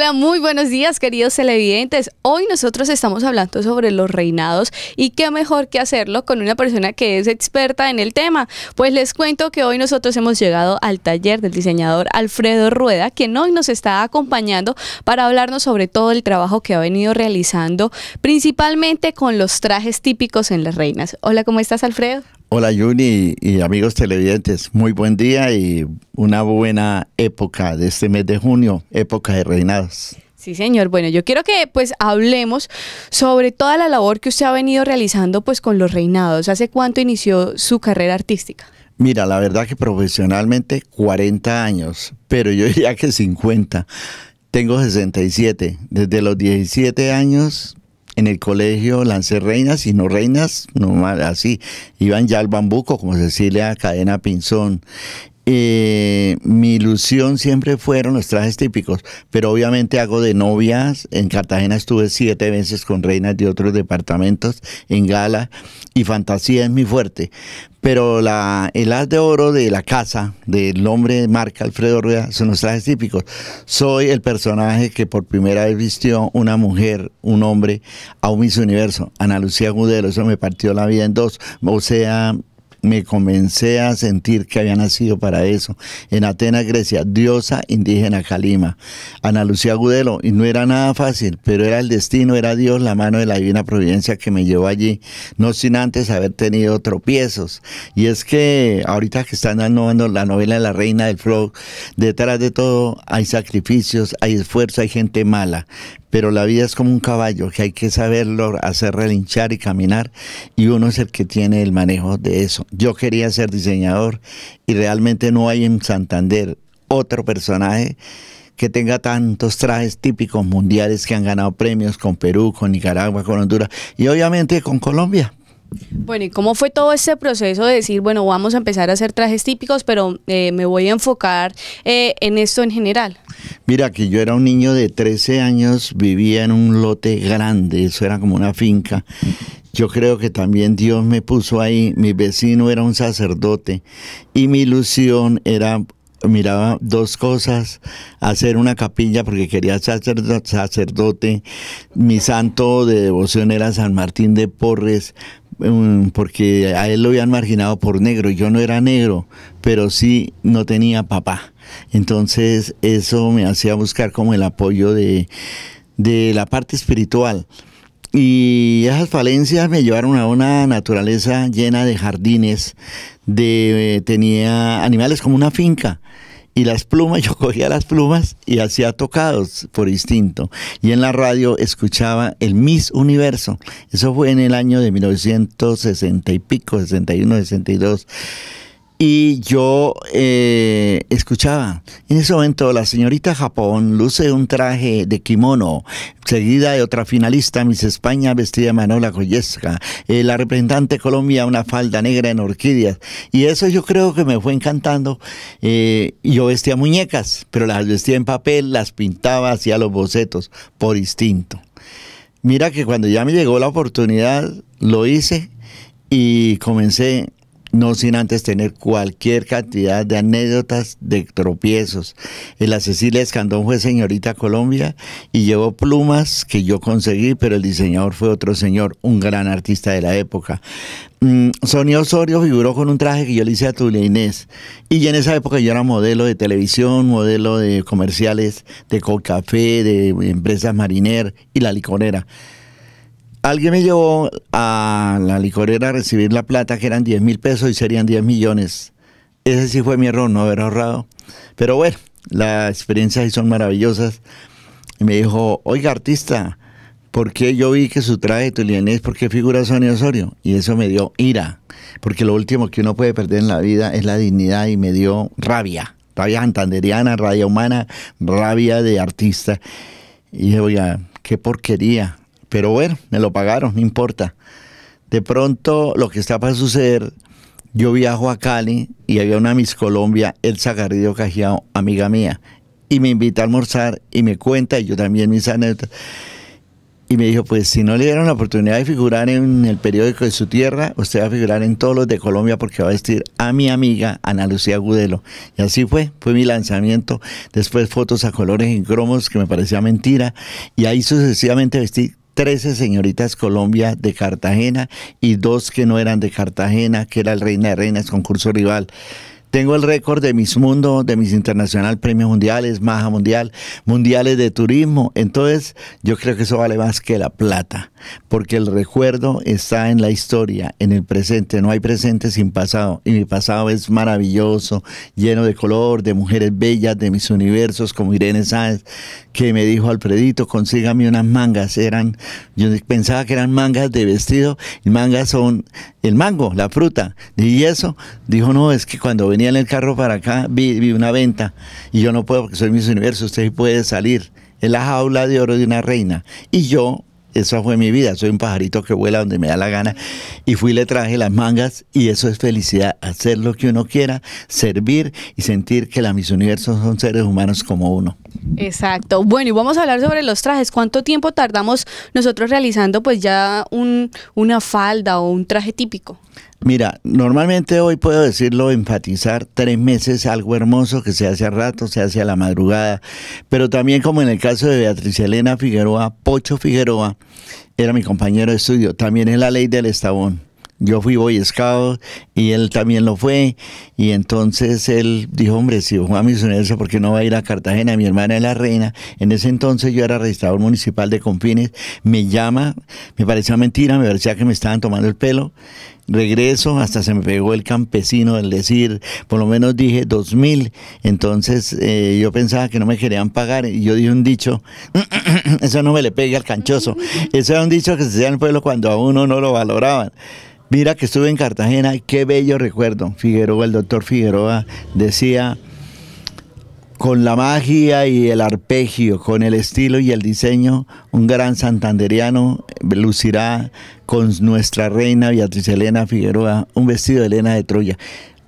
Hola, muy buenos días queridos televidentes. Hoy nosotros estamos hablando sobre los reinados y qué mejor que hacerlo con una persona que es experta en el tema. Pues les cuento que hoy nosotros hemos llegado al taller del diseñador Alfredo Rueda, quien hoy nos está acompañando para hablarnos sobre todo el trabajo que ha venido realizando, principalmente con los trajes típicos en las reinas. Hola, ¿cómo estás Alfredo? Hola Juni y amigos televidentes, muy buen día y una buena época de este mes de junio, época de reinados. Sí, señor. Bueno, yo quiero que pues hablemos sobre toda la labor que usted ha venido realizando pues con los reinados. ¿Hace cuánto inició su carrera artística? Mira, la verdad que profesionalmente 40 años, pero yo diría que 50. Tengo 67. Desde los 17 años en el colegio lancé reinas y no reinas, así. Iban ya al bambuco, como se a Cadena Pinzón. Eh, mi ilusión siempre fueron los trajes típicos, pero obviamente hago de novias. En Cartagena estuve siete veces con reinas de otros departamentos en gala y fantasía es mi fuerte. Pero la, el haz de oro de la casa, del hombre de marca Alfredo Rueda, son los trajes típicos. Soy el personaje que por primera vez vistió una mujer, un hombre, a un Universo, Ana Lucía Gudelo. Eso me partió la vida en dos. O sea, me comencé a sentir que había nacido para eso. En Atenas, Grecia, diosa indígena Calima. Ana Lucía Gudelo, y no era nada fácil, pero era el destino, era Dios, la mano de la divina providencia que me llevó allí, no sin antes haber tenido tropiezos. Y es que ahorita que están dando la novela de la reina del flow, detrás de todo hay sacrificios, hay esfuerzo, hay gente mala, pero la vida es como un caballo que hay que saberlo hacer relinchar y caminar y uno es el que tiene el manejo de eso. Yo quería ser diseñador y realmente no hay en Santander otro personaje que tenga tantos trajes típicos mundiales que han ganado premios con Perú, con Nicaragua, con Honduras y obviamente con Colombia. Bueno, ¿y cómo fue todo este proceso de decir, bueno, vamos a empezar a hacer trajes típicos, pero eh, me voy a enfocar eh, en esto en general? Mira, que yo era un niño de 13 años, vivía en un lote grande, eso era como una finca. Yo creo que también Dios me puso ahí, mi vecino era un sacerdote y mi ilusión era miraba dos cosas, hacer una capilla porque quería ser sacerdote, mi santo de devoción era San Martín de Porres, mm, porque a él lo habían marginado por negro, yo no era negro, pero sí no tenía papá. Entonces eso me hacía buscar como el apoyo de, de la parte espiritual. Y esas falencias me llevaron a una naturaleza llena de jardines, de eh, tenía animales como una finca. Y las plumas, yo cogía las plumas y hacía tocados por instinto. Y en la radio escuchaba el Miss Universo. Eso fue en el año de 1960 y pico, 61, 62 y yo eh, escuchaba. En ese momento la señorita Japón luce un traje de kimono, seguida de otra finalista, Miss España, vestida de Manola Goyesca, eh, la representante Colombia, una falda negra en orquídeas. Y eso yo creo que me fue encantando. Eh, yo vestía muñecas, pero las vestía en papel, las pintaba, hacía los bocetos por instinto. Mira que cuando ya me llegó la oportunidad, lo hice y comencé no sin antes tener cualquier cantidad de anécdotas de tropiezos. El la Cecilia Escandón fue señorita Colombia y llevó plumas que yo conseguí, pero el diseñador fue otro señor, un gran artista de la época. Mm, Sonia Osorio figuró con un traje que yo le hice a Tulia Inés. Y en esa época yo era modelo de televisión, modelo de comerciales de café de empresas Mariner y La Liconera. Alguien me llevó a la licorera a recibir la plata, que eran 10 mil pesos y serían 10 millones. Ese sí fue mi error, no haber ahorrado. Pero bueno, las experiencias ahí son maravillosas. Y me dijo, oiga, artista, ¿por qué yo vi que su traje tulianés, por qué figura Sonia Osorio? Y eso me dio ira, porque lo último que uno puede perder en la vida es la dignidad y me dio rabia. Rabia santanderiana, rabia humana, rabia de artista. Y dije, oiga, qué porquería pero bueno, me lo pagaron, no importa. De pronto, lo que está para suceder, yo viajo a Cali y había una Miss Colombia, Elsa Garrido Cajiao, amiga mía, y me invita a almorzar y me cuenta, y yo también mis anécdotas. Y me dijo, pues si no le dieron la oportunidad de figurar en el periódico de su tierra, usted va a figurar en todos los de Colombia porque va a vestir a mi amiga Ana Lucía Gudelo. Y así fue, fue mi lanzamiento. Después fotos a colores en cromos que me parecía mentira. Y ahí sucesivamente vestí 13 señoritas Colombia de Cartagena y dos que no eran de Cartagena, que era el Reina de Reinas, concurso rival. Tengo el récord de mis mundos, de mis Internacional Premios Mundiales, Maja Mundial, Mundiales de Turismo. Entonces, yo creo que eso vale más que la plata, porque el recuerdo está en la historia, en el presente. No hay presente sin pasado. Y mi pasado es maravilloso, lleno de color, de mujeres bellas, de mis universos, como Irene Sáenz, que me dijo al predito, consígame unas mangas. Eran, yo pensaba que eran mangas de vestido, y mangas son el mango, la fruta. Y eso, dijo, no, es que cuando venía en el carro para acá, vi, una venta y yo no puedo porque soy mis Universo, usted puede salir. en la jaula de oro de una reina. Y yo esa fue mi vida. Soy un pajarito que vuela donde me da la gana. Y fui, le traje las mangas y eso es felicidad. Hacer lo que uno quiera, servir y sentir que la mis universos son seres humanos como uno. Exacto. Bueno, y vamos a hablar sobre los trajes. ¿Cuánto tiempo tardamos nosotros realizando pues ya un, una falda o un traje típico? Mira, normalmente hoy puedo decirlo, enfatizar tres meses, algo hermoso que se hace a rato, se hace a la madrugada, pero también como en el caso de Beatriz Elena Figueroa, Pocho Figueroa, era mi compañero de estudio, también es la ley del estabón. Yo fui boyescado y él también lo fue. Y entonces él dijo, hombre, si Juan eso, ¿por qué no va a ir a Cartagena? Mi hermana es la reina. En ese entonces yo era registrador municipal de Confines. Me llama, me parecía mentira, me parecía que me estaban tomando el pelo. Regreso, hasta se me pegó el campesino, el decir, por lo menos dije dos mil. Entonces eh, yo pensaba que no me querían pagar. Y yo dije un dicho, eso no me le pega al canchoso. Eso era un dicho que se hacía en el pueblo cuando a uno no lo valoraban. Mira que estuve en Cartagena, qué bello recuerdo. Figueroa, el doctor Figueroa decía, con la magia y el arpegio, con el estilo y el diseño, un gran santanderiano lucirá con nuestra reina Beatriz Elena Figueroa un vestido de Elena de Troya.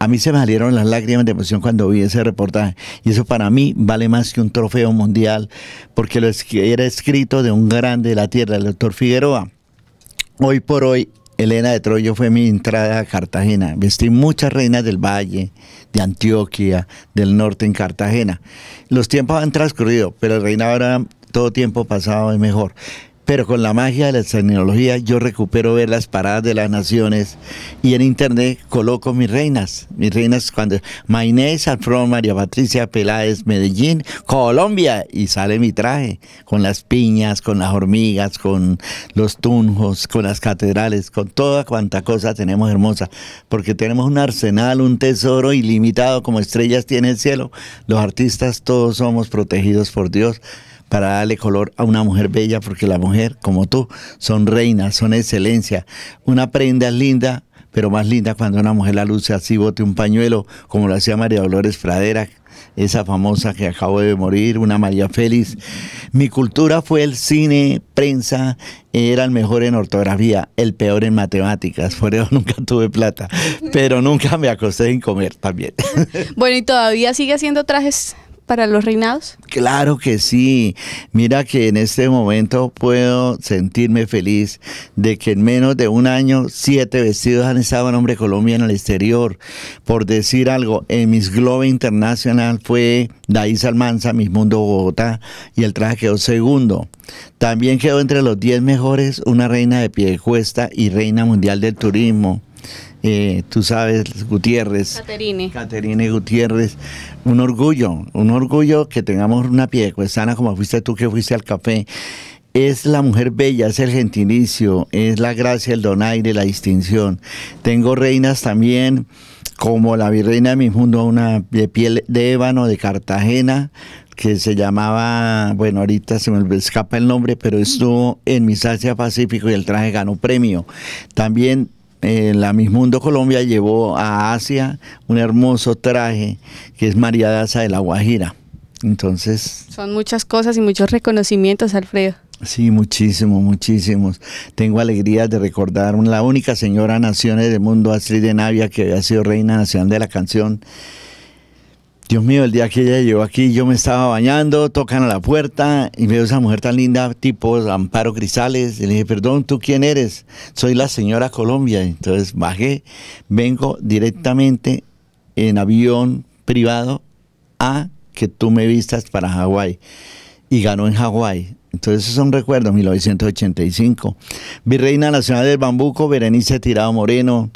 A mí se me salieron las lágrimas de emoción cuando vi ese reportaje. Y eso para mí vale más que un trofeo mundial, porque lo era escrito de un grande de la tierra, el doctor Figueroa. Hoy por hoy Elena de Troyo fue mi entrada a Cartagena. Vestí muchas reinas del Valle, de Antioquia, del norte en Cartagena. Los tiempos han transcurrido, pero el reinado ahora... todo tiempo pasado es mejor pero con la magia de la tecnología yo recupero ver las paradas de las naciones y en internet coloco mis reinas, mis reinas cuando My name María Patricia Peláez, Medellín, Colombia y sale mi traje con las piñas, con las hormigas, con los tunjos, con las catedrales, con toda cuanta cosa tenemos hermosa, porque tenemos un arsenal, un tesoro ilimitado como estrellas tiene el cielo. Los artistas todos somos protegidos por Dios para darle color a una mujer bella, porque la mujer, como tú, son reinas, son excelencia. Una prenda es linda, pero más linda cuando una mujer la luce así, bote un pañuelo, como lo hacía María Dolores Fradera, esa famosa que acabo de morir, una María Félix. Mi cultura fue el cine, prensa, era el mejor en ortografía, el peor en matemáticas, por eso nunca tuve plata, pero nunca me acosté en comer también. Bueno, ¿y todavía sigue haciendo trajes para los reinados? Claro que sí. Mira que en este momento puedo sentirme feliz de que en menos de un año siete vestidos han estado en nombre Colombia en el exterior. Por decir algo, en Miss Globe Internacional fue Daís Almanza, Miss Mundo Bogotá, y el traje quedó segundo. También quedó entre los diez mejores una reina de pie de cuesta y reina mundial del turismo. Eh, tú sabes, Gutiérrez. Caterine. Caterine Gutiérrez. Un orgullo, un orgullo que tengamos una sana como fuiste tú que fuiste al café. Es la mujer bella, es el gentilicio, es la gracia, el donaire, la distinción. Tengo reinas también, como la virreina de mi mundo, una de piel de ébano de Cartagena, que se llamaba, bueno, ahorita se me escapa el nombre, pero estuvo en Asia Pacífico y el traje ganó premio. También eh, la Miss Mundo Colombia llevó a Asia un hermoso traje que es María Daza de la Guajira. Entonces. Son muchas cosas y muchos reconocimientos, Alfredo. Sí, muchísimos, muchísimos. Tengo alegría de recordar la única señora naciones del mundo, Astrid de Navia, que ha sido reina nacional de la canción Dios mío, el día que ella llegó aquí, yo me estaba bañando, tocan a la puerta y veo esa mujer tan linda, tipo Amparo Grisales. le dije, perdón, ¿tú quién eres? Soy la señora Colombia. Entonces bajé, vengo directamente en avión privado a que tú me vistas para Hawái. Y ganó en Hawái. Entonces esos son recuerdos, 1985. Reina Nacional del Bambuco, Berenice Tirado Moreno.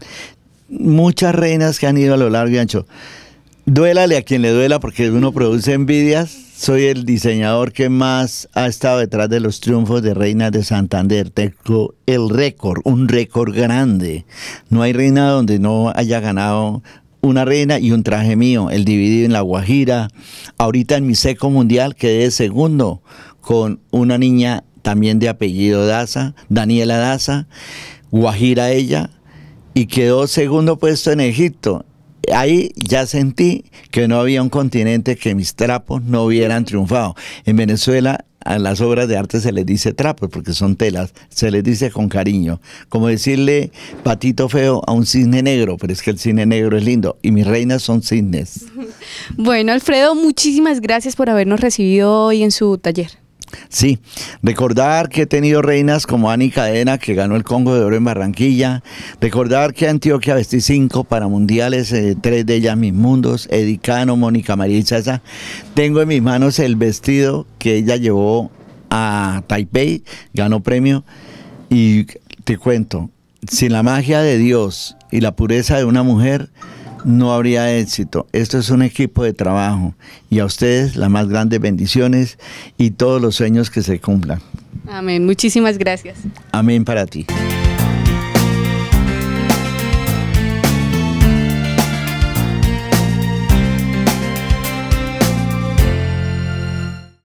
Muchas reinas que han ido a lo largo y ancho. Duélale a quien le duela porque uno produce envidias. Soy el diseñador que más ha estado detrás de los triunfos de Reina de Santander. Tengo el récord, un récord grande. No hay reina donde no haya ganado una reina y un traje mío, el dividido en la Guajira. Ahorita en mi seco mundial quedé segundo con una niña también de apellido Daza, Daniela Daza, Guajira ella, y quedó segundo puesto en Egipto ahí ya sentí que no había un continente que mis trapos no hubieran triunfado. En Venezuela a las obras de arte se les dice trapos porque son telas, se les dice con cariño, como decirle patito feo a un cisne negro, pero es que el cisne negro es lindo y mis reinas son cisnes. Bueno, Alfredo, muchísimas gracias por habernos recibido hoy en su taller. Sí, recordar que he tenido reinas como Ani Cadena, que ganó el Congo de Oro en Barranquilla. Recordar que Antioquia vestí cinco para mundiales, eh, tres de ellas mis mundos, Edicano, Mónica María y Tengo en mis manos el vestido que ella llevó a Taipei, ganó premio. Y te cuento, sin la magia de Dios y la pureza de una mujer, no habría éxito. Esto es un equipo de trabajo y a ustedes las más grandes bendiciones y todos los sueños que se cumplan. Amén. Muchísimas gracias. Amén para ti.